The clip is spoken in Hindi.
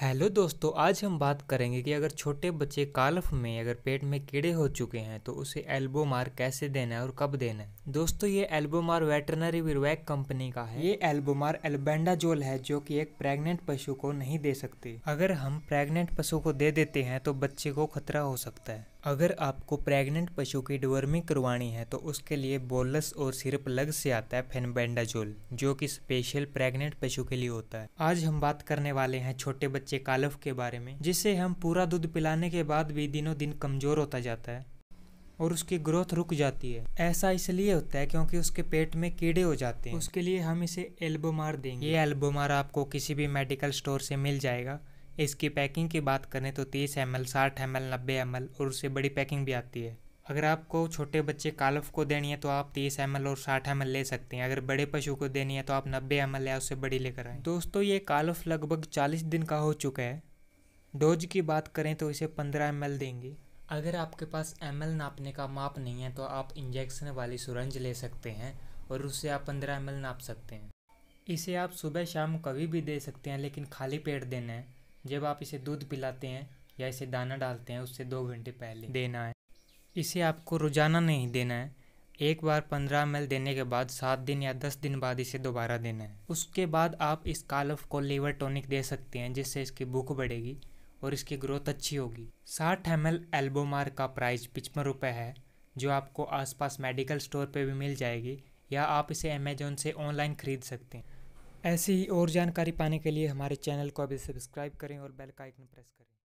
हेलो दोस्तों आज हम बात करेंगे कि अगर छोटे बच्चे कालफ में अगर पेट में कीड़े हो चुके हैं तो उसे एल्बो मार कैसे देना है और कब देना है दोस्तों ये एल्बो मार वेटरनरी विरवैक कंपनी का है ये एल्बो मार एल्बेंडाजोल है जो कि एक प्रेग्नेंट पशु को नहीं दे सकते अगर हम प्रेग्नेंट पशु को दे देते हैं तो बच्चे को खतरा हो सकता है अगर आपको प्रेग्नेंट पशु की डिवर्मिंग करवानी है तो उसके लिए बोलस और सिरप लग से आता है फेनबेंडाजोल जो कि स्पेशल प्रेग्नेंट पशु के लिए होता है आज हम बात करने वाले हैं छोटे बच्चे कालफ के बारे में जिसे हम पूरा दूध पिलाने के बाद भी दिनों दिन कमजोर होता जाता है और उसकी ग्रोथ रुक जाती है ऐसा इसलिए होता है क्योंकि उसके पेट में कीड़े हो जाते हैं उसके लिए हम इसे एल्बोमार देंगे ये एल्बोमार आपको किसी भी मेडिकल स्टोर से मिल जाएगा इसकी पैकिंग की बात करें तो तीस एम एल साठ एम एल नब्बे एम एल और उससे बड़ी पैकिंग भी आती है अगर आपको छोटे बच्चे कालफ को देनी है तो आप तीस एम एल और साठ एम एल ले सकते हैं अगर बड़े पशु को देनी है तो आप नब्बे एम एल या उससे बड़ी लेकर आए दोस्तों ये कालफ लगभग चालीस दिन का हो चुका है डोज की बात करें तो इसे पंद्रह एम एल देंगे अगर आपके पास एम एल नापने का माप नहीं है तो आप इंजेक्शन वाली सुरंज ले सकते हैं और उससे आप पंद्रह एम नाप सकते हैं इसे आप सुबह शाम कभी भी दे सकते हैं लेकिन खाली पेट देना है जब आप इसे दूध पिलाते हैं या इसे दाना डालते हैं उससे दो घंटे पहले देना है इसे आपको रोजाना नहीं देना है एक बार पंद्रह एम देने के बाद सात दिन या दस दिन बाद इसे दोबारा देना है उसके बाद आप इस कालफ को लीवर टॉनिक दे सकते हैं जिससे इसकी भूख बढ़ेगी और इसकी ग्रोथ अच्छी होगी साठ एम एल एल्बोमार का प्राइस पचपन रुपये है जो आपको आसपास मेडिकल स्टोर पे भी मिल जाएगी या आप इसे अमेजोन से ऑनलाइन ख़रीद सकते हैं ऐसी ही और जानकारी पाने के लिए हमारे चैनल को अभी सब्सक्राइब करें और बेल का आइकन प्रेस करें